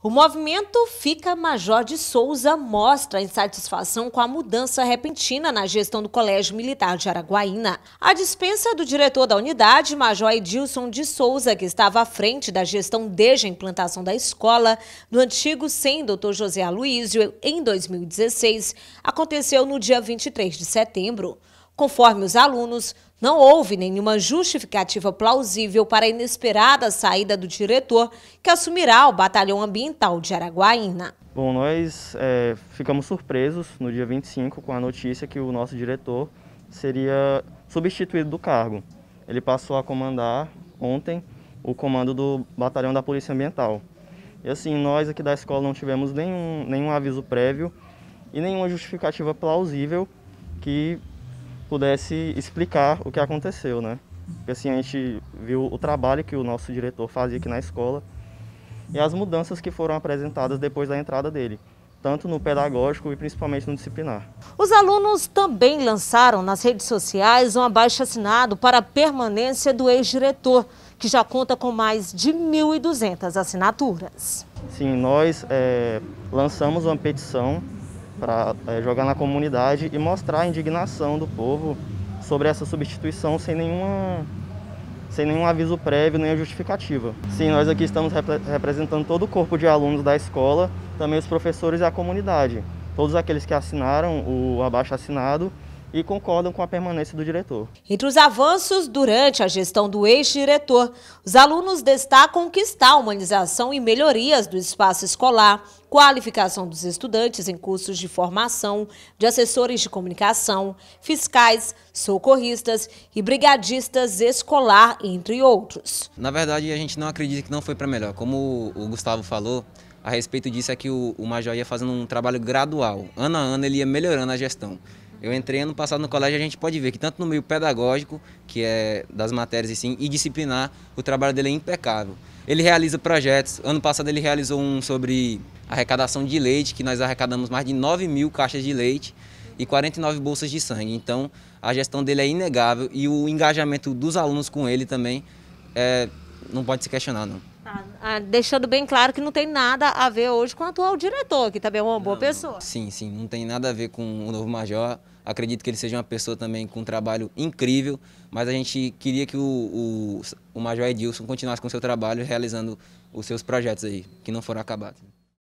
O movimento Fica Major de Souza mostra a insatisfação com a mudança repentina na gestão do Colégio Militar de Araguaína. A dispensa do diretor da unidade, Major Edilson de Souza, que estava à frente da gestão desde a implantação da escola no antigo sem Dr. José Aloísio em 2016, aconteceu no dia 23 de setembro. Conforme os alunos, não houve nenhuma justificativa plausível para a inesperada saída do diretor, que assumirá o Batalhão Ambiental de Araguaína. Bom, nós é, ficamos surpresos no dia 25 com a notícia que o nosso diretor seria substituído do cargo. Ele passou a comandar ontem o comando do Batalhão da Polícia Ambiental. E assim, nós aqui da escola não tivemos nenhum, nenhum aviso prévio e nenhuma justificativa plausível que pudesse explicar o que aconteceu, né? Porque assim a gente viu o trabalho que o nosso diretor fazia aqui na escola e as mudanças que foram apresentadas depois da entrada dele, tanto no pedagógico e principalmente no disciplinar. Os alunos também lançaram nas redes sociais um abaixo assinado para a permanência do ex-diretor, que já conta com mais de 1.200 assinaturas. Sim, nós é, lançamos uma petição para é, jogar na comunidade e mostrar a indignação do povo sobre essa substituição sem nenhuma sem nenhum aviso prévio nem justificativa. Sim, nós aqui estamos representando todo o corpo de alunos da escola, também os professores e a comunidade, todos aqueles que assinaram o abaixo assinado e concordam com a permanência do diretor. Entre os avanços durante a gestão do ex-diretor, os alunos destacam que está a humanização e melhorias do espaço escolar, qualificação dos estudantes em cursos de formação, de assessores de comunicação, fiscais, socorristas e brigadistas escolar, entre outros. Na verdade, a gente não acredita que não foi para melhor. Como o Gustavo falou, a respeito disso é que o, o Major ia fazendo um trabalho gradual. Ano a ano ele ia melhorando a gestão. Eu entrei ano passado no colégio, a gente pode ver que tanto no meio pedagógico, que é das matérias e e disciplinar, o trabalho dele é impecável. Ele realiza projetos. Ano passado ele realizou um sobre arrecadação de leite, que nós arrecadamos mais de 9 mil caixas de leite e 49 bolsas de sangue. Então, a gestão dele é inegável e o engajamento dos alunos com ele também é, não pode se questionar, não. Tá. Ah, deixando bem claro que não tem nada a ver hoje com o atual diretor, que também é uma boa não, pessoa. Sim, sim, não tem nada a ver com o novo major. Acredito que ele seja uma pessoa também com um trabalho incrível, mas a gente queria que o, o, o Major Edilson continuasse com o seu trabalho, realizando os seus projetos aí, que não foram acabados.